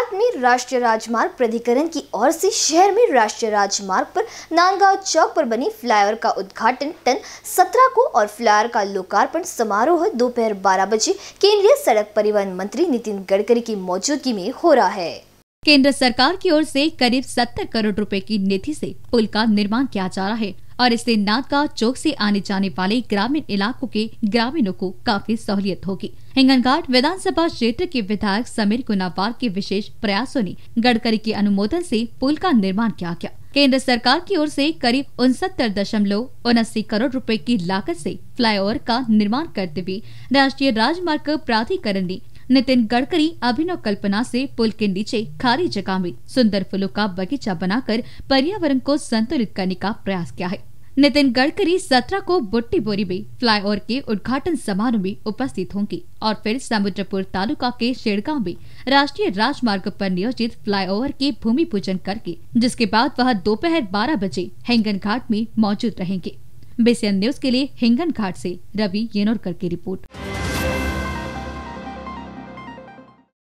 गुजरात में राष्ट्रीय राजमार्ग प्राधिकरण की ओर से शहर में राष्ट्रीय राजमार्ग पर नांदगांव चौक पर बनी फ्लाईओवर का उद्घाटन टन सत्रह को और फ्लाईओवर का लोकार्पण समारोह दोपहर बारह बजे केंद्रीय सड़क परिवहन मंत्री नितिन गडकरी की मौजूदगी में हो रहा है केंद्र सरकार की ओर से करीब 70 करोड़ रुपए की निधि से पुल का निर्माण किया जा रहा है और इससे नादगांव चौक से आने जाने वाले ग्रामीण इलाकों के ग्रामीणों को काफी सहूलियत होगी हिंगनघाट विधानसभा क्षेत्र के विधायक समीर गुनावार के विशेष प्रयासों ने गडकरी के अनुमोदन से पुल का निर्माण किया गया केंद्र सरकार की ओर से करीब उनसत्तर दशमलव उनासी करोड़ रुपए की लागत से फ्लाईओवर का निर्माण करते हुए राष्ट्रीय राजमार्ग प्राधिकरण ने नितिन गडकरी अभिनव कल्पना से पुल के नीचे खाली जगह में सुंदर फूलों का बगीचा बनाकर पर्यावरण को संतुलित करने का प्रयास किया है नितिन गडकरी सत्रह को बुट्टी बोरी में फ्लाईओवर के उद्घाटन समारोह में उपस्थित होंगे और फिर समुद्रपुर तालुका के शेड़गांव में राष्ट्रीय राजमार्ग पर नियोजित फ्लाईओवर के भूमि पूजन करके जिसके बाद वह दोपहर बारह बजे हिंगन घाट में मौजूद रहेंगे बेसियन न्यूज के लिए हिंगन घाट ऐसी रवि येनोरकर की रिपोर्ट